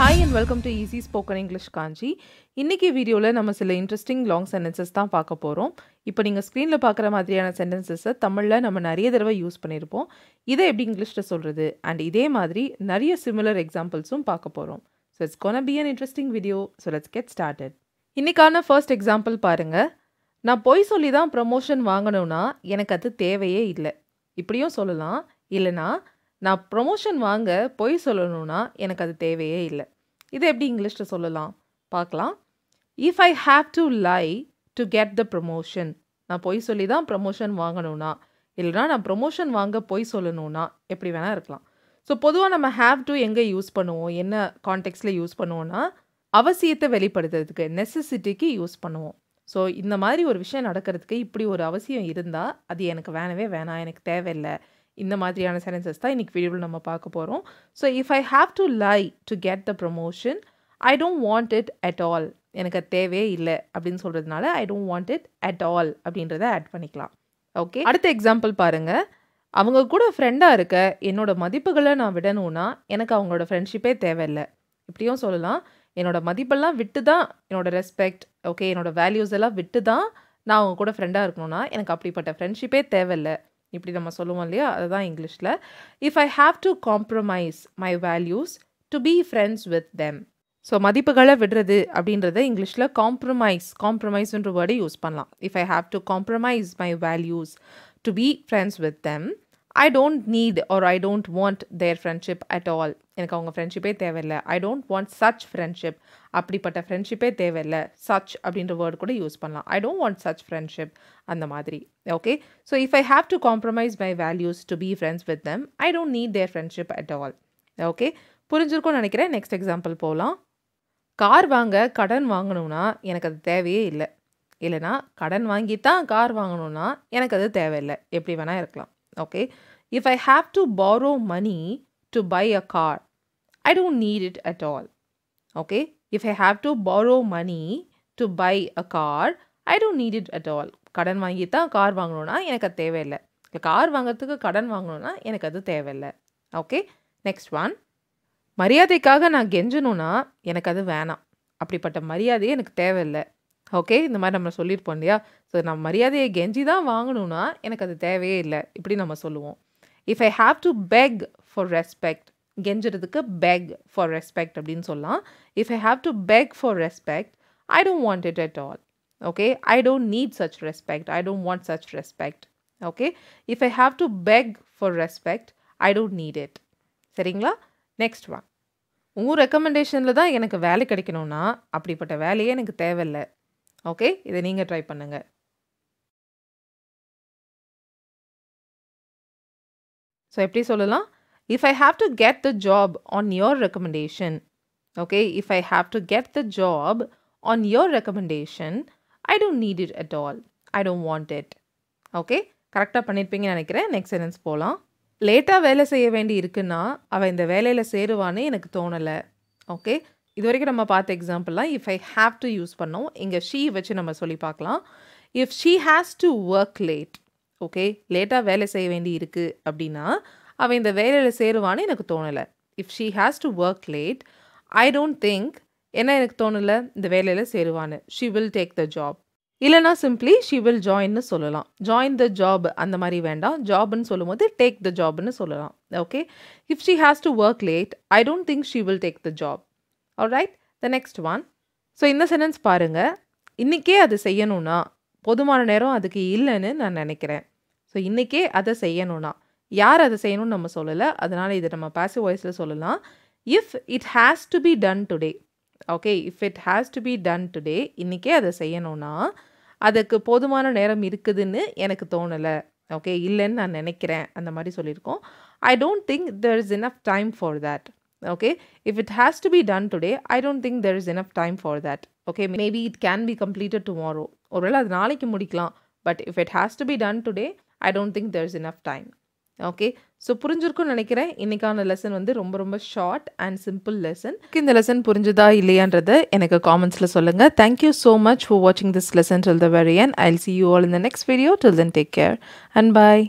Hi and welcome to easy spoken English Kanchi இன்றைக்கி வீடியோவில் நம்ம சில இன்ட்ரெஸ்டிங் லாங் சென்டென்சஸ் தான் பார்க்க போகிறோம் இப்போ நீங்கள் ஸ்க்ரீனில் பார்க்குற மாதிரியான சென்டென்சஸை தமிழில் நம்ம நிறைய தடவை யூஸ் பண்ணியிருப்போம் இதை எப்படி இங்கிலீஷில் சொல்கிறது அண்ட் இதே மாதிரி நிறைய சிமிலர் எக்ஸாம்பிள்ஸும் பார்க்க போகிறோம் so it's gonna be an interesting video so let's get started இன்றைக்கான ஃபர்ஸ்ட் எக்ஸாம்பிள் பாருங்கள் நான் பொய் சொல்லி தான் ப்ரமோஷன் வாங்கணும்னா எனக்கு அது தேவையே இல்லை இப்படியும் சொல்லலாம் இல்லைனா நான் ப்ரொமோஷன் வாங்க பொய் சொல்லணும்னா எனக்கு அது தேவையே இல்லை இது எப்படி இங்கிலீஷில் சொல்லலாம் பார்க்கலாம் if I have to lie to get the promotion நான் பொய் சொல்லி தான் ப்ரொமோஷன் வாங்கணும்னா இல்லைனா நான் ப்ரொமோஷன் வாங்க பொய் சொல்லணும்னா எப்படி வேணால் இருக்கலாம் ஸோ பொதுவாக நம்ம ஹாவ் டு எங்கே யூஸ் பண்ணுவோம் என்ன கான்டெக்ட்ஸில் யூஸ் பண்ணுவோன்னா அவசியத்தை வெளிப்படுத்துறதுக்கு நெசசிட்டிக்கு யூஸ் பண்ணுவோம் ஸோ இந்த மாதிரி ஒரு விஷயம் நடக்கிறதுக்கு இப்படி ஒரு அவசியம் இருந்தால் அது எனக்கு வேணவே வேணாம் எனக்கு தேவையில்லை இந்த மாதிரியான சென்டென்சஸ் தான் இன்றைக்கி வீடியோவில் நம்ம பார்க்க போகிறோம் so if I have to lie to get the promotion I don't want it at all எனக்கு தேவையே இல்லை அப்படின்னு சொல்கிறதுனால I don't want it at all அப்படின்றத ஆட் பண்ணிக்கலாம் ஓகே அடுத்த எக்ஸாம்பிள் பாருங்கள் அவங்க கூட ஃப்ரெண்டாக இருக்க என்னோடய மதிப்புகளை நான் விடணும்னா எனக்கு அவங்களோட ஃப்ரெண்ட்ஷிப்பே தேவையில்லை இப்படியும் சொல்லலாம் என்னோடய மதிப்பெல்லாம் விட்டு தான் என்னோடய ரெஸ்பெக்ட் ஓகே என்னோடய வேல்யூஸ் எல்லாம் விட்டு தான் நான் அவங்க கூட ஃப்ரெண்டாக இருக்கணும்னா எனக்கு அப்படிப்பட்ட ஃப்ரெண்ட்ஷிப்பே தேவையில்லை இப்படி நம்ம சொல்லுவோம் இல்லையா அதுதான் இங்கிலீஷில் if I have to compromise my values to be friends with them so மதிப்புகளை விடுறது அப்படின்றத இங்கிலீஷில் காம்ப்ரமைஸ் காம்ப்ரமைஸ்ன்ற வேர்டை யூஸ் பண்ணலாம் if I have to compromise my values to be friends with them I don't need or I don't want their friendship at all எனக்கு அவங்க ஃப்ரெண்ட்ஷிப்பே தேவையில்லை I don't want such friendship அப்படிப்பட்ட ஃப்ரெண்ட்ஷிப்பே தேவையில்லை சச் அப்படின்ற வேர்டு கூட யூஸ் பண்ணலாம் I don't want such friendship அந்த மாதிரி okay so if I have to compromise my values to be friends with them I don't need their friendship at all okay புரிஞ்சிருக்கும்னு நினைக்கிறேன் நெக்ஸ்ட் எக்ஸாம்பிள் போகலாம் car வாங்க கடன் வாங்கணும்னா எனக்கு அது தேவையே இல்லை இல்லைனா கடன் வாங்கி தான் கார் வாங்கணும்னா எனக்கு அது தேவையில்லை எப்படி வேணால் இருக்கலாம் Okay. If I have to borrow money to buy a car, I don't need it at all. Okay. If I have to borrow money to buy a car, I don't need it at all கடன் வாங்கி தான் car வாங்கணும்னா எனக்கு அது தேவையில்லை car வாங்குறதுக்கு கடன் வாங்கணும்னா எனக்கு அது தேவையில்லை ஓகே நெக்ஸ்ட் ஒன் மரியாதைக்காக நான் கெஞ்சணும்னா எனக்கு அது வேணாம் அப்படிப்பட்ட மரியாதையே எனக்கு தேவையில்லை ஓகே இந்த மாதிரி நம்ம சொல்லியிருப்போம் இல்லையா ஸோ நம்ம மரியாதையை கெஞ்சி தான் வாங்கணும்னா எனக்கு அது தேவையே இல்லை இப்படி நம்ம சொல்லுவோம் if I have to beg for respect கெஞ்சுறதுக்கு பெக் ஃபார் ரெஸ்பெக்ட் அப்படின்னு சொல்லலாம் if I have to beg for respect I don't want it at all okay I don't need such respect I don't want such respect okay if I have to beg for respect I don't need it சரிங்களா next வா உங்கள் ரெக்கமெண்டேஷனில் தான் எனக்கு வேலை கிடைக்கணும்னா அப்படிப்பட்ட வேலையே எனக்கு தேவையில்லை ஓகே இதை நீங்கள் ட்ரை பண்ணுங்க ஸோ எப்படி சொல்லலாம் if I have to get the job on your recommendation okay if I have to get the on your recommendation I don't need it at all I don't want it okay கரெக்டாக பண்ணியிருப்பீங்கன்னு நினைக்கிறேன் next sentence போகலாம் லேட்டாக வேலை செய்ய வேண்டி இருக்குன்னா அவள் இந்த வேலையில் சேருவான்னு எனக்கு தோணலை ஓகே இது வரைக்கும் நம்ம பார்த்த எக்ஸாம்பிள்லாம் if I have to use பண்ணோம் இங்கே ஷீ வச்சு நம்ம சொல்லி பார்க்கலாம் if she has to work late okay லேட்டாக வேலை செய்ய வேண்டி இருக்குது அப்படின்னா அவன் இந்த வேலையில் சேருவான்னு எனக்கு தோணலை if she has to work late I don't think ஏன்னா எனக்கு தோணலை இந்த வேலையில் சேருவான்னு she will take the job இல்லைனா சிம்பிளி ஷி வில் ஜாயின்னு சொல்லலாம் ஜாயின் த ஜாப் அந்த மாதிரி வேண்டாம் ஜாப்னு போது டேக் த ஜாப்னு சொல்லலாம் okay if she has to work late I don't think she will take the job right the next one so இந்த சென்டென்ஸ் பாருங்கள் இன்றைக்கே அதை செய்யணும்னா போதுமான நேரம் அதுக்கு இல்லைன்னு நான் நினைக்கிறேன் ஸோ இன்றைக்கே அதை செய்யணும்னா யார் அதை செய்யணும்னு நம்ம சொல்லலை அதனால் இதை நம்ம பேசிவ் வாய்ஸில் சொல்லலாம் if it has to be done today okay if it has to be done today இன்றைக்கே அதை செய்யணும்னா அதுக்கு போதுமான நேரம் இருக்குதுன்னு எனக்கு தோணலை ஓகே இல்லைன்னு நான் நினைக்கிறேன் அந்த மாதிரி சொல்லியிருக்கோம் I don't think there is enough time for that okay if it has to be done today i don't think there is enough time for that okay maybe it can be completed tomorrow ஒருவேளை அது நாளைக்கு முடிக்கலாம் but if it has to be done today I don't think there is enough time okay so புரிஞ்சிருக்கும்னு நினைக்கிறேன் இன்றைக்கான lesson வந்து ரொம்ப ரொம்ப ஷார்ட் அண்ட் சிம்பிள் லெசன் இந்த லெசன் புரிஞ்சுதா இல்லையான்றத எனக்கு காமெண்ட்ஸில் சொல்லுங்கள் தேங்க்யூ ஸோ மச் ஃபார் வாட்சிங் this lesson till the very and I see you all இந்த next video till then take care and bye